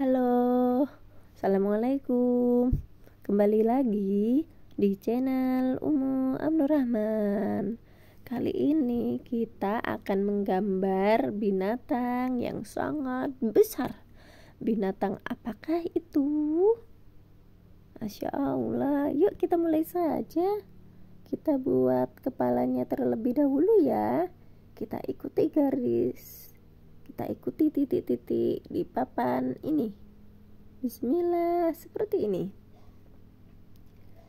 Halo, Assalamualaikum Kembali lagi di channel Umu Abdurrahman. Kali ini kita akan menggambar binatang yang sangat besar Binatang apakah itu? Masya Allah, yuk kita mulai saja Kita buat kepalanya terlebih dahulu ya Kita ikuti garis kita ikuti titik-titik di papan ini bismillah seperti ini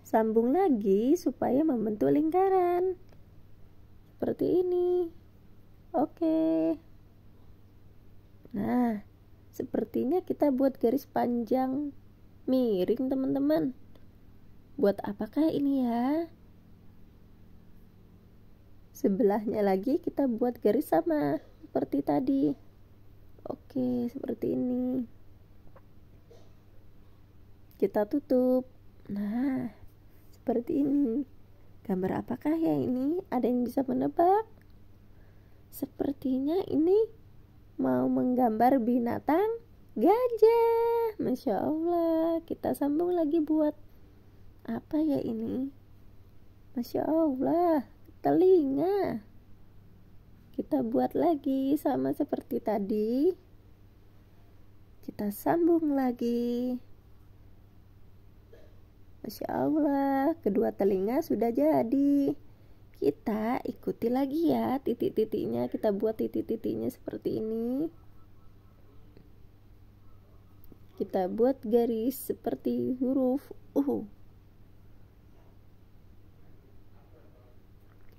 sambung lagi supaya membentuk lingkaran seperti ini oke nah sepertinya kita buat garis panjang miring teman-teman buat apakah ini ya sebelahnya lagi kita buat garis sama seperti tadi Oke, seperti ini. Kita tutup. Nah, seperti ini. Gambar apakah ya ini? Ada yang bisa menebak? Sepertinya ini mau menggambar binatang gajah. Masya Allah, kita sambung lagi buat apa ya ini? Masya Allah, telinga kita buat lagi sama seperti tadi kita sambung lagi Masya Allah kedua telinga sudah jadi kita ikuti lagi ya titik-titiknya kita buat titik-titiknya seperti ini kita buat garis seperti huruf U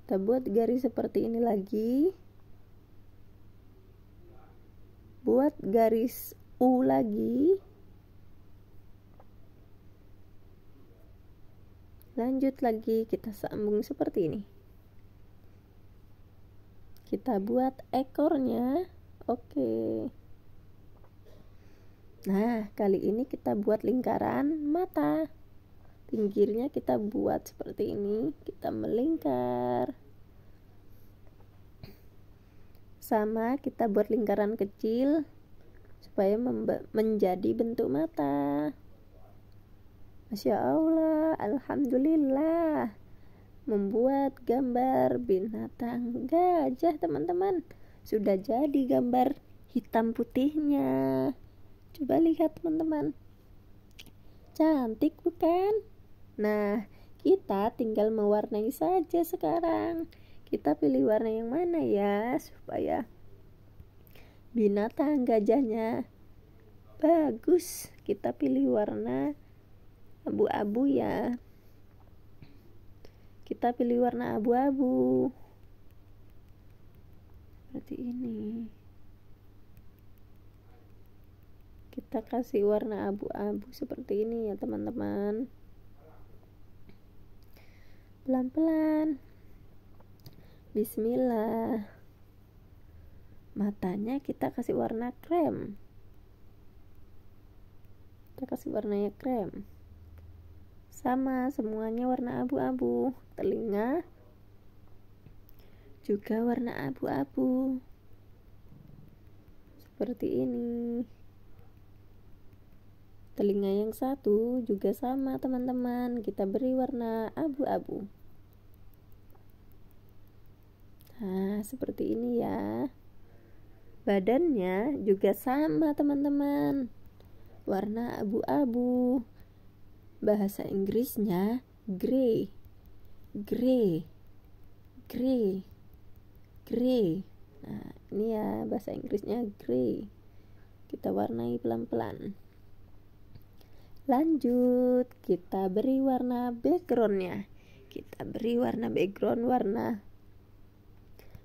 kita buat garis seperti ini lagi garis U lagi lanjut lagi kita sambung seperti ini kita buat ekornya oke nah kali ini kita buat lingkaran mata pinggirnya kita buat seperti ini kita melingkar sama kita buat lingkaran kecil supaya menjadi bentuk mata. Masya Allah, Alhamdulillah membuat gambar binatang gajah teman-teman sudah jadi gambar hitam putihnya coba lihat teman-teman cantik bukan nah kita tinggal mewarnai saja sekarang kita pilih warna yang mana ya supaya binatang gajahnya bagus kita pilih warna abu-abu ya kita pilih warna abu-abu seperti ini kita kasih warna abu-abu seperti ini ya teman-teman pelan-pelan bismillah matanya kita kasih warna krem kita kasih warnanya krem sama semuanya warna abu-abu telinga juga warna abu-abu seperti ini telinga yang satu juga sama teman-teman kita beri warna abu-abu nah seperti ini ya Badannya juga sama, teman-teman. Warna abu-abu. Bahasa Inggrisnya grey. Grey. Grey. Grey. Nah, ini ya bahasa Inggrisnya grey. Kita warnai pelan-pelan. Lanjut, kita beri warna backgroundnya. Kita beri warna background warna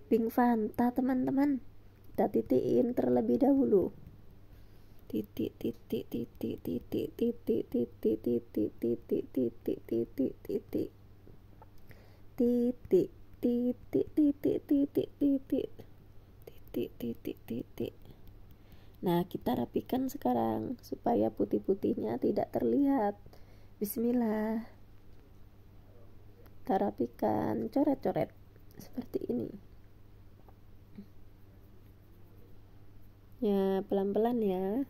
pink Fanta, teman-teman kita titikin terlebih dahulu titik titik titik titik titik titik titik titik titik titik titik titik titik titik titik titik titik titik titik nah kita rapikan sekarang supaya putih-putihnya tidak terlihat bismillah kita rapikan coret-coret seperti ini ya pelan-pelan ya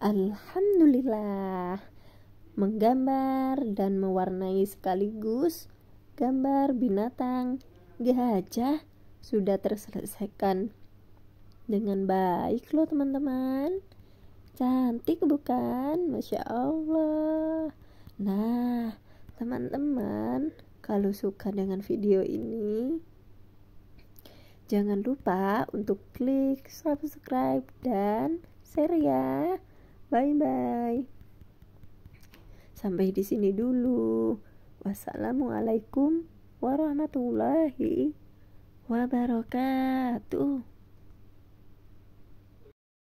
Alhamdulillah menggambar dan mewarnai sekaligus gambar binatang gajah sudah terselesaikan dengan baik loh teman-teman. Cantik bukan? Masya Allah. Nah, teman-teman, kalau suka dengan video ini, jangan lupa untuk klik subscribe dan share ya. Bye bye. Sampai di sini dulu. Wassalamualaikum warahmatullahi wabarakatuh.